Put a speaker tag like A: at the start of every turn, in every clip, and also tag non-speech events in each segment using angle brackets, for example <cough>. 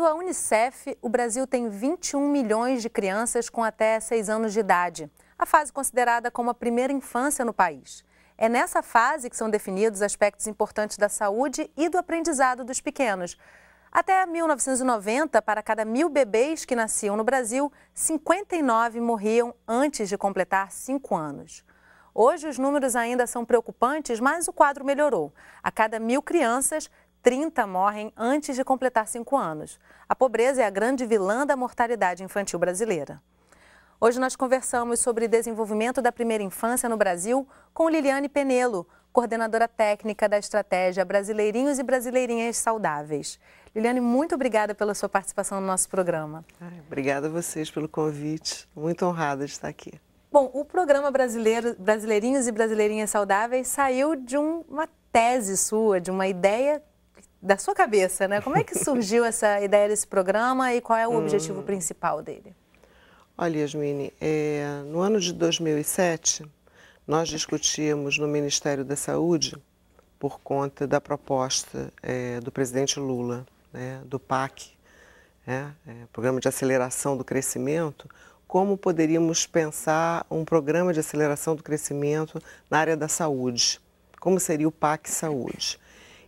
A: Segundo a Unicef, o Brasil tem 21 milhões de crianças com até 6 anos de idade, a fase considerada como a primeira infância no país. É nessa fase que são definidos aspectos importantes da saúde e do aprendizado dos pequenos. Até 1990, para cada mil bebês que nasciam no Brasil, 59 morriam antes de completar 5 anos. Hoje os números ainda são preocupantes, mas o quadro melhorou. A cada mil crianças, 30 morrem antes de completar 5 anos. A pobreza é a grande vilã da mortalidade infantil brasileira. Hoje nós conversamos sobre desenvolvimento da primeira infância no Brasil com Liliane Penelo, coordenadora técnica da estratégia Brasileirinhos e Brasileirinhas Saudáveis. Liliane, muito obrigada pela sua participação no nosso programa.
B: obrigada a vocês pelo convite. Muito honrada de estar aqui.
A: Bom, o programa brasileiro, Brasileirinhos e Brasileirinhas Saudáveis saiu de uma tese sua, de uma ideia da sua cabeça, né? Como é que surgiu essa <laughs> ideia desse programa e qual é o objetivo hum. principal dele?
B: Olha, Yasmine, é, no ano de 2007, nós discutíamos no Ministério da Saúde, por conta da proposta é, do presidente Lula, né, do PAC, né, é, Programa de Aceleração do Crescimento, como poderíamos pensar um programa de aceleração do crescimento na área da saúde. Como seria o PAC Saúde?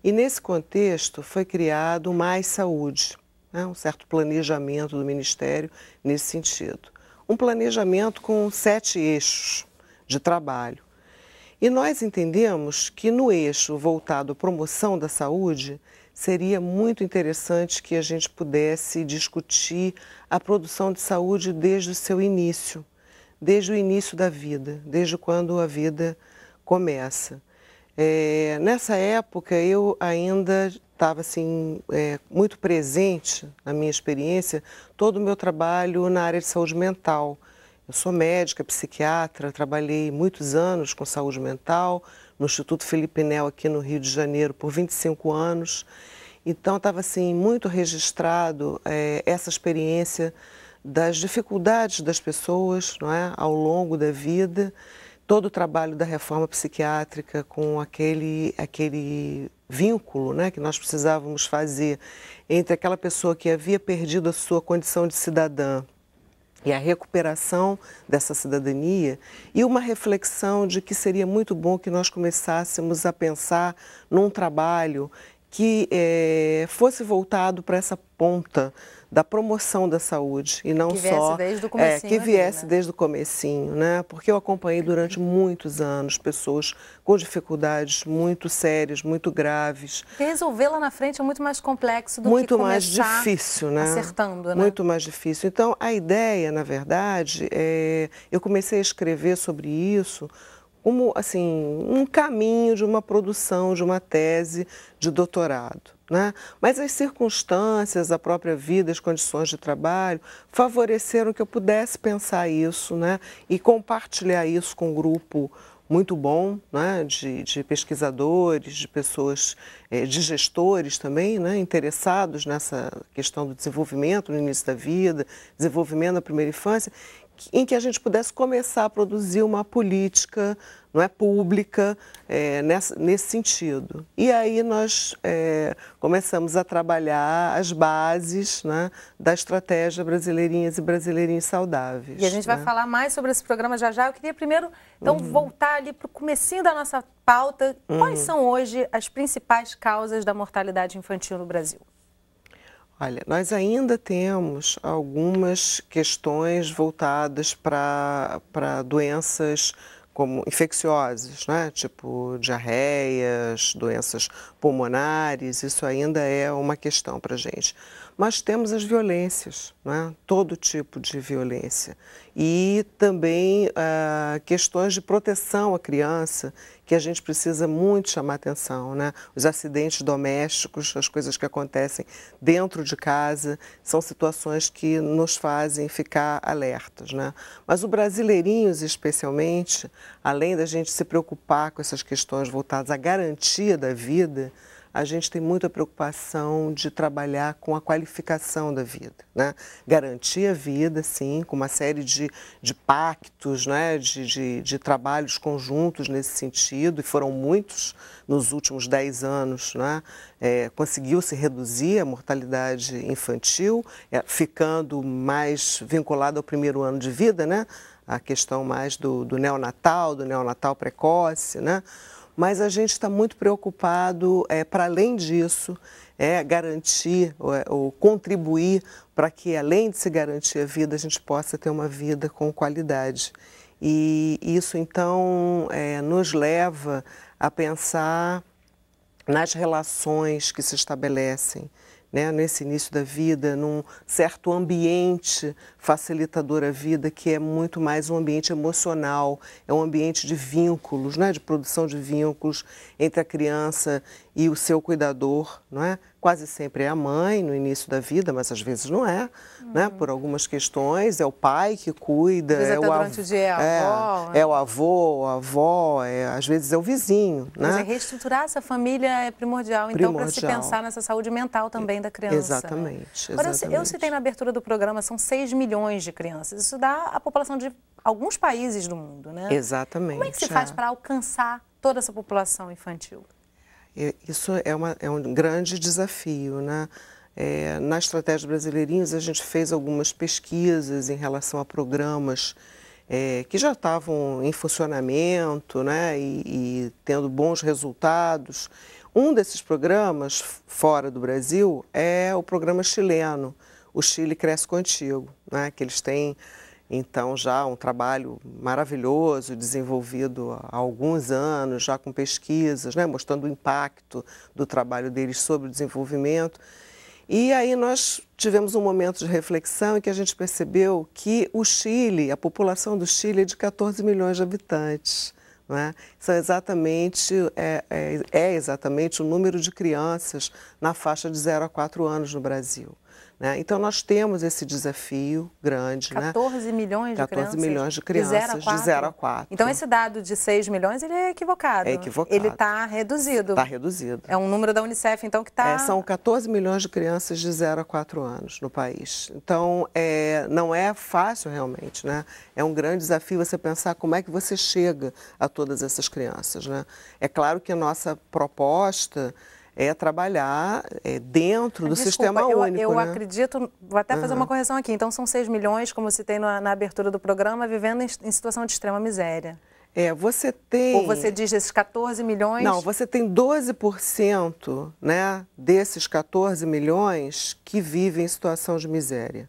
B: E nesse contexto foi criado o Mais Saúde, né? um certo planejamento do Ministério nesse sentido. Um planejamento com sete eixos de trabalho. E nós entendemos que no eixo voltado à promoção da saúde, seria muito interessante que a gente pudesse discutir a produção de saúde desde o seu início, desde o início da vida, desde quando a vida começa. É, nessa época eu ainda estava assim é, muito presente na minha experiência todo o meu trabalho na área de saúde mental. Eu sou médica, psiquiatra, trabalhei muitos anos com saúde mental no Instituto Felipe Nel aqui no Rio de Janeiro por 25 anos. Então estava assim muito registrado é, essa experiência das dificuldades das pessoas, não é, ao longo da vida todo o trabalho da reforma psiquiátrica com aquele, aquele vínculo né, que nós precisávamos fazer entre aquela pessoa que havia perdido a sua condição de cidadã e a recuperação dessa cidadania e uma reflexão de que seria muito bom que nós começássemos a pensar num trabalho que é, fosse voltado para essa ponta da promoção da saúde e não que só desde o é, que viesse né? desde o comecinho, né? Porque eu acompanhei durante uhum. muitos anos pessoas com dificuldades muito sérias, muito graves.
A: resolver lá na frente é muito mais complexo do muito que começar mais difícil,
B: né? Acertando, né? Muito mais difícil. Então a ideia, na verdade, é... eu comecei a escrever sobre isso como assim um caminho de uma produção de uma tese de doutorado. Né? Mas as circunstâncias, a própria vida, as condições de trabalho favoreceram que eu pudesse pensar isso né? e compartilhar isso com um grupo muito bom né? de, de pesquisadores, de pessoas, eh, de gestores também, né? interessados nessa questão do desenvolvimento no início da vida, desenvolvimento na primeira infância, em que a gente pudesse começar a produzir uma política não é pública é, nessa, nesse sentido. E aí nós é, começamos a trabalhar as bases né, da estratégia Brasileirinhas e Brasileirinhos Saudáveis. E a gente né? vai falar
A: mais sobre esse programa já já. Eu queria primeiro então uhum. voltar ali para o comecinho da nossa pauta. Uhum. Quais são hoje as principais causas da mortalidade infantil no Brasil?
B: Olha, nós ainda temos algumas questões voltadas para doenças como infecciosas, né? tipo diarreias, doenças pulmonares, isso ainda é uma questão para a gente. Mas temos as violências, né? todo tipo de violência. E também uh, questões de proteção à criança, que a gente precisa muito chamar atenção. Né? Os acidentes domésticos, as coisas que acontecem dentro de casa, são situações que nos fazem ficar alertas. Né? Mas o brasileirinhos, especialmente, além da gente se preocupar com essas questões voltadas à garantia da vida, a gente tem muita preocupação de trabalhar com a qualificação da vida, né? Garantir a vida, sim, com uma série de, de pactos, né? de, de, de trabalhos conjuntos nesse sentido, e foram muitos nos últimos 10 anos, né? É, conseguiu-se reduzir a mortalidade infantil, é, ficando mais vinculada ao primeiro ano de vida, né? A questão mais do, do neonatal, do neonatal precoce, né? mas a gente está muito preocupado, é, para além disso, é garantir ou, é, ou contribuir para que, além de se garantir a vida, a gente possa ter uma vida com qualidade. E isso, então, é, nos leva a pensar nas relações que se estabelecem né, nesse início da vida, num certo ambiente facilitador à vida, que é muito mais um ambiente emocional, é um ambiente de vínculos, né, de produção de vínculos entre a criança e o seu cuidador, não é? quase sempre é a mãe no início da vida, mas às vezes não é, né? Uhum. Por algumas questões é o pai que cuida, é o, av o
A: é, é, avó, é, né?
B: é o avô, a avó, é, às vezes é o vizinho, né? mas né?
A: reestruturar essa família é primordial, então, primordial. então para se pensar nessa saúde mental também da criança. Exatamente.
B: Né? Agora, eu citei
A: na abertura do programa são 6 milhões de crianças. Isso dá a população de alguns países do mundo, né?
B: Exatamente. Como é que se faz é. para
A: alcançar toda essa população infantil?
B: É, isso é, uma, é um grande desafio. Né? É, na estratégia Brasileirinhos, a gente fez algumas pesquisas em relação a programas é, que já estavam em funcionamento né, e, e, tendo bons resultados. Um desses programas, fora do Brasil, é o programa chileno, o Chile Cresce Contigo, né, que eles têm então, já um trabalho maravilhoso, desenvolvido há alguns anos, já com pesquisas, né, mostrando o impacto do trabalho deles sobre o desenvolvimento. E aí nós tivemos um momento de reflexão em que a gente percebeu que o Chile, a população do Chile é de 14 milhões de habitantes. É? São exatamente, é, é, é, exatamente o número de crianças na faixa de 0 a 4 anos no Brasil. Né? Então, nós temos esse desafio grande. 14
A: né? milhões 14 de 14 milhões de crianças de 0 a 4. Então, esse dado de 6 milhões ele é equivocado. É equivocado. Ele está reduzido. Está
B: reduzido. É
A: um número da Unicef, então, que está... É, são
B: 14 milhões de crianças de 0 a 4 anos no país. Então, é, não é fácil realmente. Né? É um grande desafio você pensar como é que você chega a todas essas crianças. Né? É claro que a nossa proposta é trabalhar é, dentro ah, do Desculpa, sistema único. Eu né?
A: acredito, vou até fazer uhum. uma correção aqui. Então, são 6 milhões, como citei na, na abertura do programa, vivendo em, em, situação de extrema miséria. É, você tem. Ou você diz esses 14 milhões? Não,
B: você tem 12% né, desses 14 milhões que vivem em situação de miséria.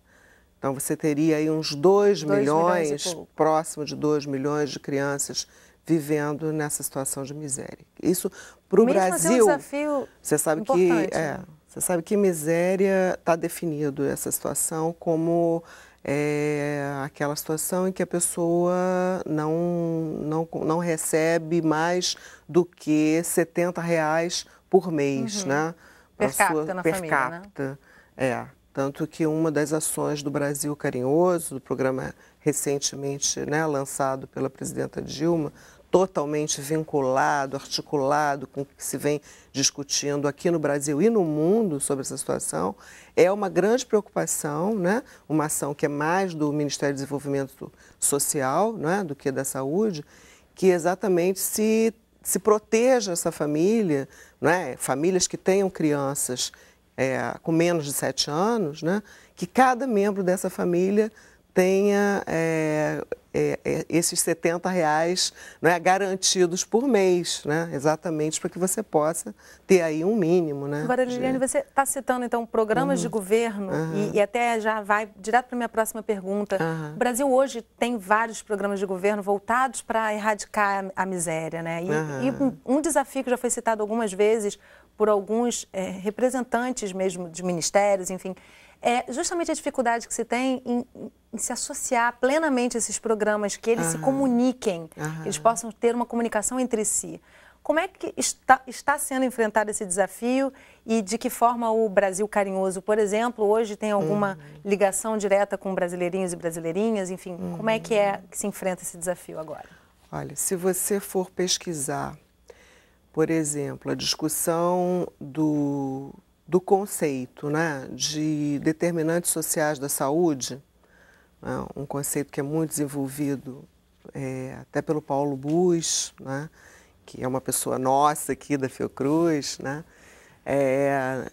B: Então, você teria aí uns 2, 2 milhões, milhões próximo de 2 milhões de crianças vivendo nessa situação de miséria. Isso para o assim, é Brasil, assim, um você sabe que é, né? você sabe que miséria está definido essa situação como é, aquela situação em que a pessoa não, não, não recebe mais do que 70 reais por mês, uhum. né? per capita sua, na per família, né? capita. Né? É. Tanto que uma das ações do Brasil Carinhoso, do programa recentemente né, lançado pela presidenta Dilma, totalmente vinculado, articulado com o que se vem discutindo aqui no Brasil e no mundo sobre essa situação. É uma grande preocupação, né? uma ação que é mais do Ministério do Desenvolvimento Social né? do que da Saúde, que exatamente se, se proteja essa família, né? famílias que tenham crianças é, com menos de sete anos, né? que cada membro dessa família tenha é, é, é, esses 70 reais né, garantidos por mês, né, exatamente para que você possa ter aí um mínimo. Né, Agora, Liliane, de...
A: você está citando então programas uhum. de governo uhum. e, e, até já vai direto para a minha próxima pergunta. Uhum. O Brasil hoje tem vários programas de governo voltados para erradicar a, a, miséria, né? E, e um, um desafio que já foi citado algumas vezes por alguns é, representantes mesmo de ministérios, enfim, é justamente a dificuldade que se tem em, em se associar plenamente a esses programas, que eles Aham. se comuniquem, que eles possam ter uma comunicação entre si. Como é que está, está sendo enfrentado esse desafio e de que forma o Brasil Carinhoso, por exemplo, hoje tem alguma uhum. ligação direta com brasileirinhos e brasileirinhas? Enfim, uhum. como é que é que se enfrenta esse desafio agora?
B: Olha, se você for pesquisar, por exemplo, a discussão do do conceito né, de determinantes sociais da saúde, né, um conceito que é muito desenvolvido é, até pelo Paulo Bus, né, que é uma pessoa nossa aqui da Fiocruz, né, é,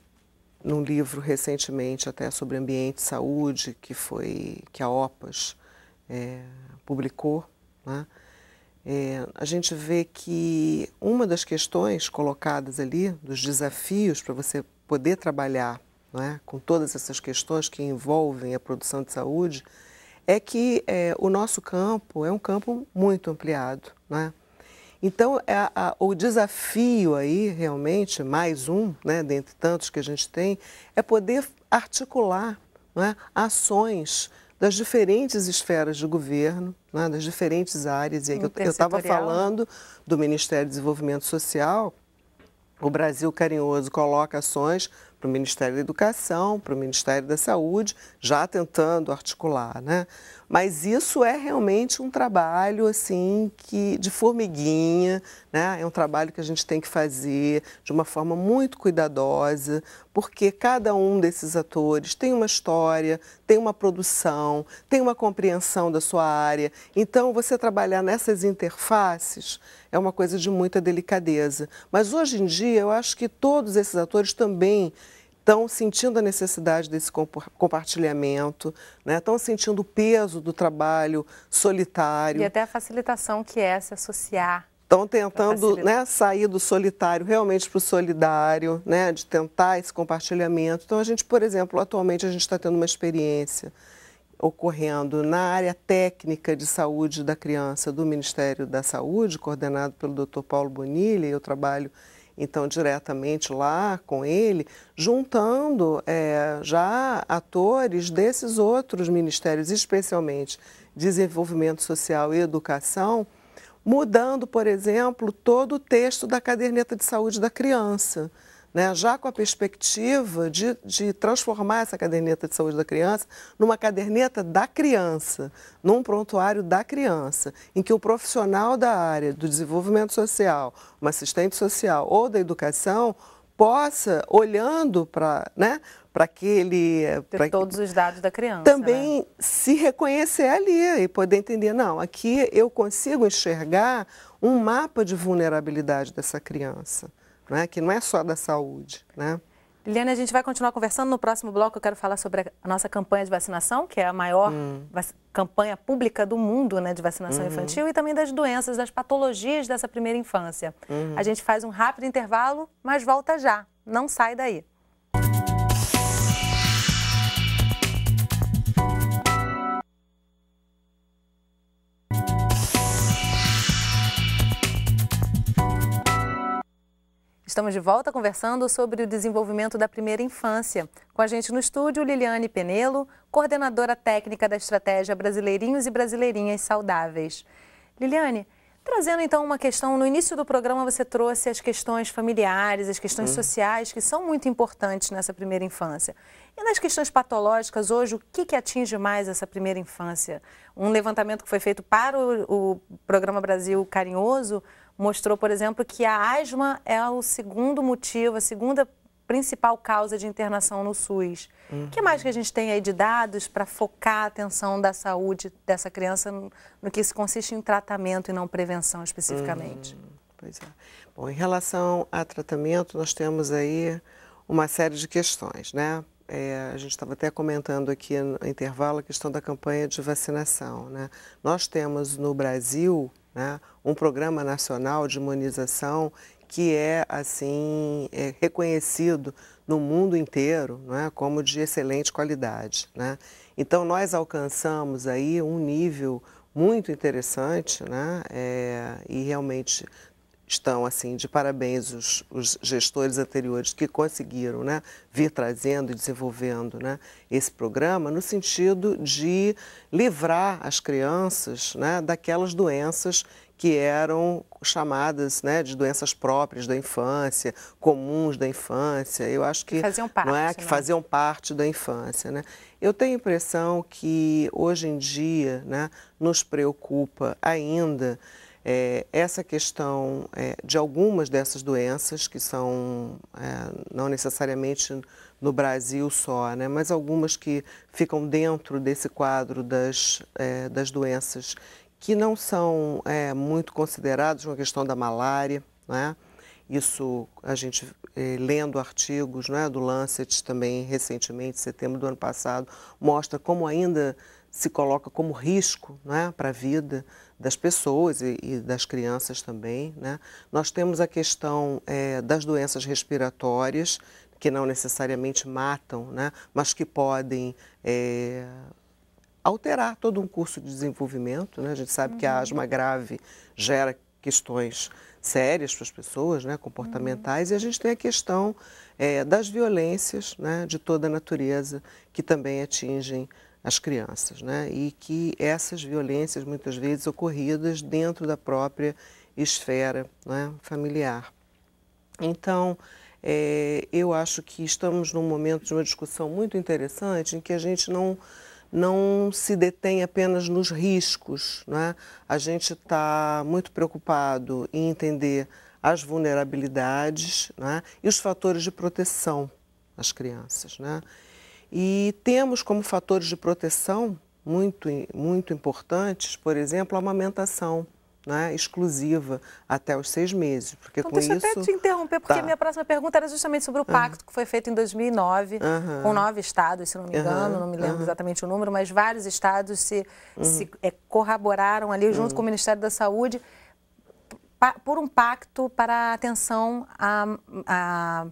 B: num livro recentemente até sobre ambiente e saúde que foi que a OPAS é, publicou, né, é, a gente vê que uma das questões colocadas ali, dos desafios para você poder trabalhar não é, com todas essas questões que envolvem a produção de saúde, é que é, o nosso campo é um campo muito ampliado. Não é? Então, a, é, a, o desafio aí, realmente, mais um, né, dentre tantos que a gente tem, é poder articular é, ações das diferentes esferas de governo, né, das diferentes áreas. E aí eu estava falando do Ministério do Desenvolvimento Social, o Brasil Carinhoso coloca ações para o Ministério da Educação, para o Ministério da Saúde, já tentando articular, né? Mas isso é realmente um trabalho assim que de formiguinha, né? É um trabalho que a gente tem que fazer de uma forma muito cuidadosa, porque cada um desses atores tem uma história, tem uma produção, tem uma compreensão da sua área. Então você trabalhar nessas interfaces é uma coisa de muita delicadeza. Mas hoje em dia eu acho que todos esses atores também estão sentindo a necessidade desse compartilhamento, né? estão sentindo o peso do trabalho solitário. E até
A: a facilitação que é se associar.
B: Estão tentando né, sair do solitário realmente para o solidário, né, de tentar esse compartilhamento. Então, a gente, por exemplo, atualmente a gente está tendo uma experiência ocorrendo na área técnica de saúde da criança do Ministério da Saúde, coordenado pelo Dr. Paulo Bonilha, e eu trabalho então diretamente lá com ele, juntando é, já atores desses outros ministérios, especialmente desenvolvimento social e educação, mudando, por exemplo, todo o texto da caderneta de saúde da criança né, já com a perspectiva de, de, transformar essa caderneta de saúde da criança numa caderneta da criança, num prontuário da criança, em que o profissional da área do desenvolvimento social, uma assistente social ou da educação possa, olhando para né, para que ele... Eh, Ter todos
A: os dados da criança. Também
B: né? se reconhecer ali e poder entender, não, aqui eu consigo enxergar um mapa de vulnerabilidade dessa criança né, que não é só da saúde. Né?
A: Liliane, a gente vai continuar conversando. No próximo bloco, eu quero falar sobre a nossa campanha de vacinação, que é a maior hum. campanha pública do mundo né, de vacinação uhum. infantil, e também das doenças, das patologias dessa primeira infância. Uhum. A gente faz um rápido intervalo, mas volta já. Não sai daí. Estamos de volta conversando sobre o desenvolvimento da primeira infância. Com a gente no estúdio, Liliane Penelo, coordenadora técnica da estratégia Brasileirinhos e Brasileirinhas Saudáveis. Liliane, trazendo então uma questão, no início do programa você trouxe as questões familiares, as questões hum. sociais, que são muito importantes nessa primeira infância. E nas questões patológicas, hoje, o que, que atinge mais essa primeira infância? Um levantamento que foi feito para o, o Programa Brasil Carinhoso mostrou, por exemplo, que a asma é o segundo motivo, a segunda principal causa de internação no SUS. O uhum. que mais que a gente tem aí de dados para focar a atenção da saúde dessa criança no, que se consiste em tratamento e não prevenção especificamente? Uhum.
B: Pois é. Bom, em relação a tratamento, nós temos aí uma série de questões, né? É, a gente estava até comentando aqui no intervalo a questão da campanha de vacinação, né? Nós temos no Brasil né? um programa nacional de imunização que é assim é reconhecido no mundo inteiro, não é? como de excelente qualidade. Né? Então nós alcançamos aí um nível muito interessante, né? É, e realmente estão assim de parabéns os, os gestores anteriores que conseguiram né, vir trazendo e desenvolvendo né, esse programa no sentido de livrar as crianças né, daquelas doenças que eram chamadas né, de doenças próprias da infância, comuns da infância. Eu acho que, que faziam parte, não é que né? faziam parte da infância, né? Eu tenho a impressão que hoje em dia, né, nos preocupa ainda é, essa questão é, de algumas dessas doenças, que são é, não necessariamente no Brasil só, né, mas algumas que ficam dentro desse quadro das, é, das doenças que não são é, muito consideradas, uma questão da malária, né? isso a gente é, lendo artigos né, do Lancet também recentemente, setembro do ano passado, mostra como ainda se coloca como risco né, para a vida das pessoas e, e, das crianças também. Né? Nós temos a questão é, das doenças respiratórias, que não necessariamente matam, né? mas que podem é, alterar todo um curso de desenvolvimento. Né? A gente sabe uhum. que a uhum. asma grave gera questões sérias para as pessoas, né? comportamentais, uhum. e a gente tem a questão é, das violências né? de toda a natureza que também atingem as crianças, né? E que essas violências muitas vezes ocorridas dentro da própria esfera né, familiar. Então, é, eu acho que estamos num momento de uma discussão muito interessante em que a gente não não se detém apenas nos riscos, né? A gente está muito preocupado em entender as vulnerabilidades, né? E os fatores de proteção às crianças, né? E temos como fatores de proteção muito, muito importantes, por exemplo, a amamentação. Né, exclusiva até os seis meses. Porque então, com deixa isso... até te
A: interromper, porque tá. minha próxima pergunta era justamente sobre o pacto uhum. que foi feito em 2009, uhum. com nove estados, se não me engano, uhum. não me lembro exatamente o número, mas vários estados se, uhum. se é, corroboraram ali junto uhum. com o Ministério da Saúde pa, por um pacto para atenção a, a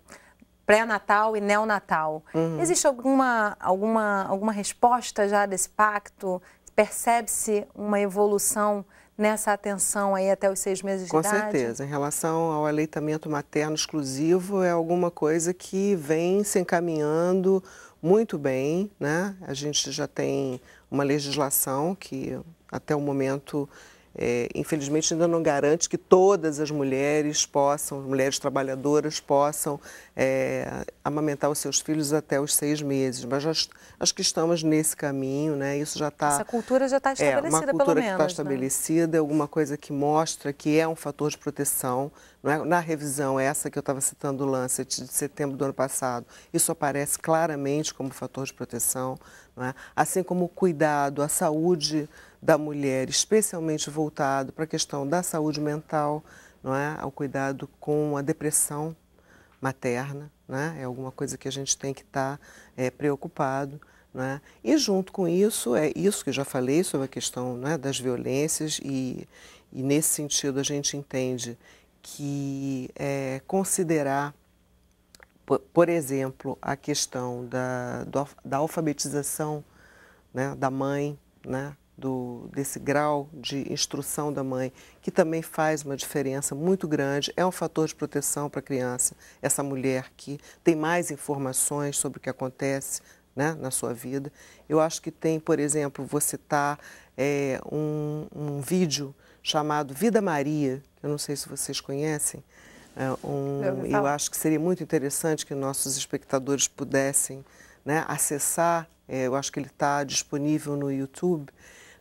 A: pré-natal e neonatal. Uhum. Existe alguma, alguma, alguma resposta já desse pacto? Percebe-se uma evolução nessa atenção aí até os seis meses Com de idade? Com certeza.
B: Em relação ao aleitamento materno exclusivo, é alguma coisa que vem se encaminhando muito bem, né? A gente já tem uma legislação que até o momento é, infelizmente ainda não garante que todas as mulheres possam, mulheres trabalhadoras possam é, amamentar os seus filhos até os seis meses, mas nós, acho que estamos nesse caminho, né? Isso já está. Essa
A: cultura já tá é, está tá né? estabelecida, é, uma cultura que está
B: estabelecida, né? alguma coisa que mostra que é um fator de proteção. É? Na revisão essa que eu estava citando, o Lancet de setembro do ano passado, isso aparece claramente como fator de proteção, é? assim como o cuidado, a saúde da mulher, especialmente voltado para a questão da saúde mental, não é? ao cuidado com a depressão materna, né? é alguma coisa que a gente tem que estar tá, é, preocupado. Né? E junto com isso, é isso que eu já falei sobre a questão né, das violências, e, e, nesse sentido a gente entende que é, considerar, por, por, exemplo, a questão da, do, da alfabetização né, da mãe, né, do, desse grau de instrução da mãe, que também faz uma diferença muito grande, é um fator de proteção para a criança, essa mulher que tem mais informações sobre o que acontece né, na sua vida. Eu acho que tem, por exemplo, vou citar é, um, um vídeo chamado Vida Maria, que eu não sei se vocês conhecem, é um, eu, eu acho que seria muito interessante que nossos espectadores pudessem né, acessar, é, eu acho que ele está disponível no YouTube,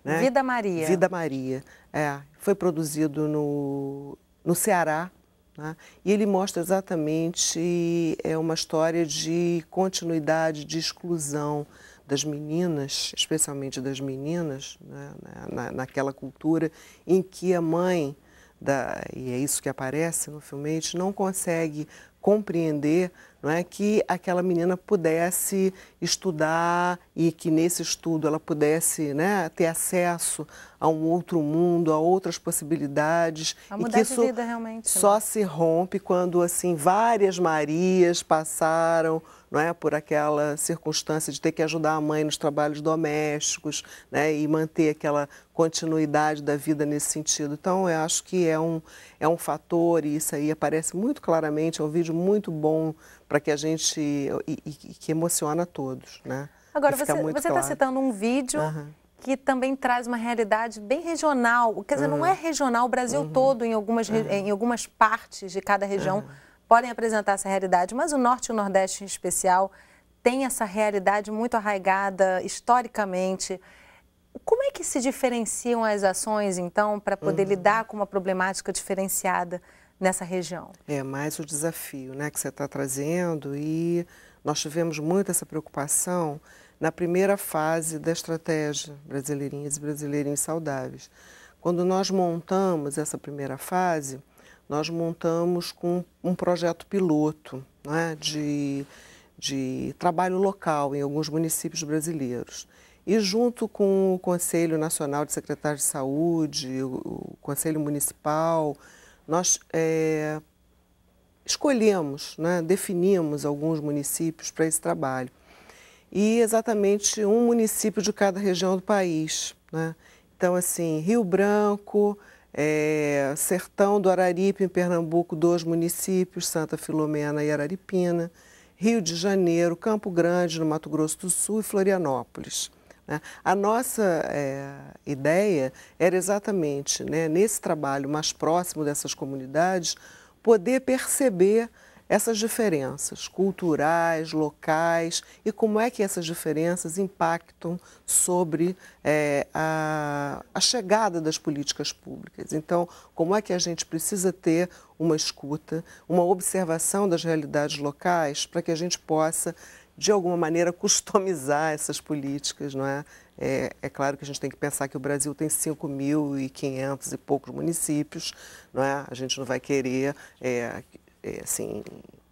A: né? Vida Maria. Vida
B: Maria, é. Foi produzido no, no Ceará, né? e ele mostra exatamente é uma história de continuidade, de exclusão das meninas, especialmente das meninas, né? né na, naquela cultura em que a mãe, da, e é isso que aparece no filmete, não consegue compreender não é que aquela menina pudesse estudar e que nesse estudo ela pudesse né, ter acesso a um outro mundo, a outras possibilidades.
A: A mudar e que isso vida realmente. Só
B: né? se rompe quando assim várias Marias passaram não é? por aquela circunstância de ter que ajudar a mãe nos trabalhos domésticos né? e manter aquela continuidade da vida nesse sentido. Então, eu acho que é um, é um fator, e isso aí aparece muito claramente, é um vídeo muito bom para que a gente, e, e, que emociona todos. Né? Agora, você está claro.
A: citando um vídeo uhum que também traz uma realidade bem regional. Quer dizer, uhum. não é regional, o Brasil uhum. todo, em algumas, uhum. em algumas partes de cada região podem apresentar essa realidade, mas o Norte e o Nordeste em especial tem essa realidade muito arraigada historicamente. Como é que se diferenciam as ações, então, para poder uhum. lidar com uma problemática diferenciada nessa região?
B: É mais o desafio né, que você está trazendo e nós tivemos muito essa preocupação na primeira fase da estratégia Brasileirinhas e Brasileirinhos Saudáveis. Quando nós montamos essa primeira fase, nós montamos com um projeto piloto né, de, de trabalho local em alguns municípios brasileiros. E junto com o Conselho Nacional de Secretários de Saúde, o Conselho Municipal, nós é, escolhemos, né, definimos alguns municípios para esse trabalho. E exatamente um município de cada região do país. Né? Então, assim, Rio Branco, é, Sertão do Araripe, em Pernambuco, dois municípios, Santa Filomena e Araripina, Rio de Janeiro, Campo Grande, no Mato Grosso do Sul e Florianópolis. Né? A nossa é, ideia era exatamente, né, nesse trabalho mais próximo dessas comunidades, poder perceber essas diferenças culturais, locais e como é que essas diferenças impactam sobre é, a, a chegada das políticas públicas. Então, como é que a gente precisa ter uma escuta, uma observação das realidades locais para que a gente possa de alguma maneira customizar essas políticas, não é? é? É, claro que a gente tem que pensar que o Brasil tem 5.500 e poucos municípios, não é? A gente não vai querer é, é, assim,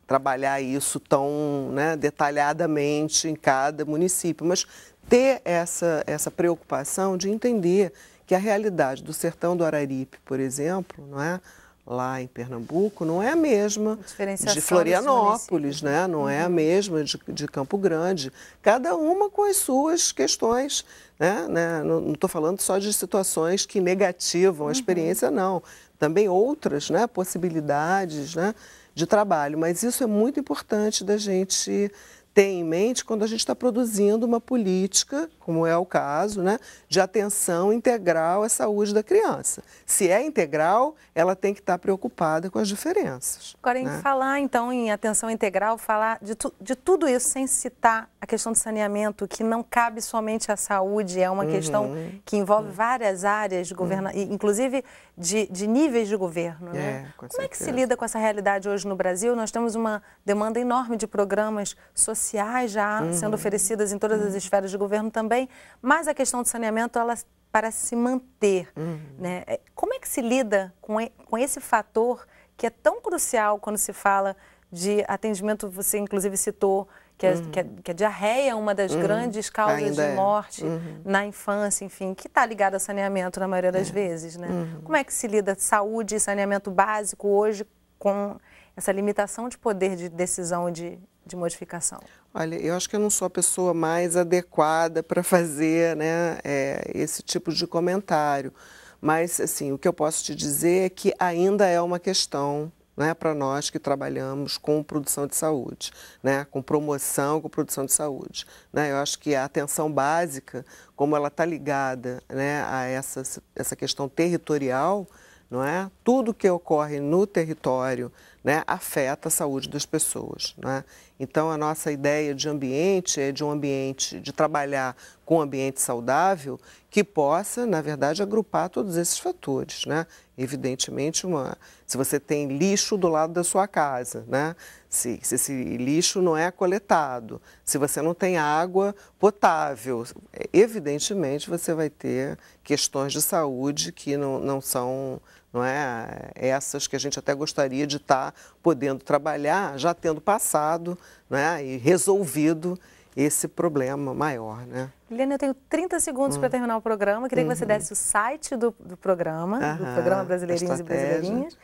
B: trabalhar isso tão né, detalhadamente em cada município, mas ter essa, essa preocupação de entender que a realidade do sertão do Araripe, por exemplo, não é? lá em Pernambuco, não é a mesma
A: a de Florianópolis,
B: né? não uhum. é a uhum. mesma de, de Campo Grande, cada uma com as suas questões. Né? né? Não estou falando só de situações que negativam a uhum. experiência, uhum. não. Também outras né? possibilidades. Né? de trabalho. Mas isso é muito importante da gente tem em mente quando a gente está produzindo uma política, como é o caso, né, de atenção integral à saúde da criança. Se é integral, ela tem que estar tá preocupada com as diferenças.
A: Agora, né? em falar então em atenção integral, falar de, tu, de tudo isso sem citar a questão do saneamento, que não cabe somente à saúde, é uma uhum. questão que envolve uhum. várias áreas, governo uhum. inclusive de, de níveis de governo. É, né? com como certeza. é que se lida com essa realidade hoje no Brasil? Nós temos uma demanda enorme de programas sociais sociais já uhum. sendo oferecidas em todas as uhum. esferas de governo também, mas a questão do saneamento ela parece se manter. Uhum. Né? É, como é que se lida com, com esse fator que é tão crucial quando se fala de atendimento, você inclusive citou que, é, uhum. que, a, é, que a diarreia é uma das uhum. grandes causas Ainda de morte é. uhum. na infância, enfim, que está ligada a saneamento na maioria das é. vezes, né? Uhum. Como é que se lida saúde e saneamento básico hoje com essa limitação de poder de decisão de, de modificação?
B: Olha, eu acho que eu não sou a pessoa mais adequada para fazer né, é, esse tipo de comentário. Mas, assim, o que eu posso te dizer é que ainda é uma questão né, para nós que trabalhamos com produção de saúde, né, com promoção, com produção de saúde. Né? Eu acho que a atenção básica, como ela está ligada né, a essa, essa questão territorial, não é? Tudo que ocorre no território né, afeta a saúde das pessoas. Né? Então, a nossa ideia de ambiente é de um ambiente, de trabalhar com um ambiente saudável que possa, na verdade, agrupar todos esses fatores. Né? Evidentemente, uma, se você tem lixo do lado da sua casa, né? se, se esse lixo não é coletado, se você não tem água potável, evidentemente você vai ter questões de saúde que não, não são não é? Essas que a gente até gostaria de estar tá podendo trabalhar, já tendo passado, né? E resolvido esse problema maior, né?
A: Liliane, eu tenho 30 segundos para hum. terminar o programa. Queria uhum. que você uhum. desse o site do, do programa, uhum. do programa Brasileirinhos e Brasileirinhas,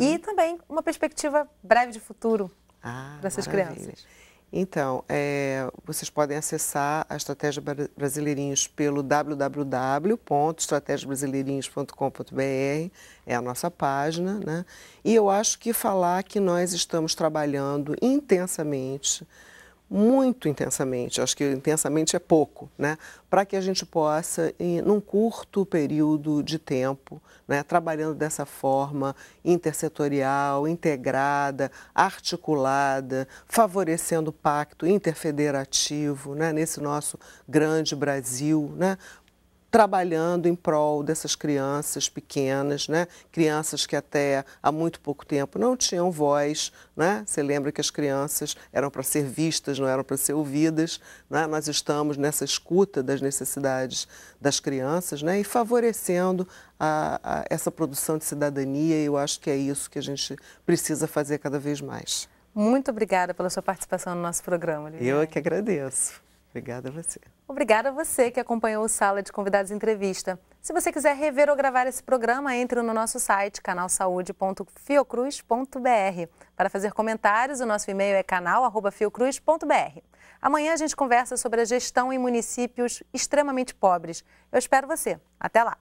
A: e também uma perspectiva breve de futuro ah, para essas maravilha. crianças.
B: Então, é, vocês podem acessar a Estratégia Brasileirinhos pelo www.estrategiabrasileirinhos.com.br, é a nossa página, né? E eu acho que falar que nós estamos trabalhando intensamente muito intensamente, acho que intensamente é pouco, né? para que a gente possa, em, num curto período de tempo, né, trabalhando dessa forma intersetorial, integrada, articulada, favorecendo o pacto interfederativo né, nesse nosso grande Brasil, né, trabalhando em prol dessas crianças pequenas, né? crianças que até há muito pouco tempo não tinham voz. Né? Você lembra que as crianças eram para ser vistas, não eram para ser ouvidas. Né? Nós estamos nessa escuta das necessidades das crianças né? e favorecendo a, a essa produção de cidadania. Eu acho que é isso que a gente precisa fazer cada vez mais.
A: Muito obrigada pela sua participação no nosso programa, Liliane.
B: Eu é que agradeço. Obrigada a você.
A: Obrigada a você que acompanhou o Sala de Convidados Entrevista. Se você quiser rever ou gravar esse programa, entre no nosso site canalsaude.fiocruz.br. Para fazer comentários, o nosso e-mail é canal@fiocruz.br. Amanhã a gente conversa sobre a gestão em municípios extremamente pobres. Eu espero você. Até lá.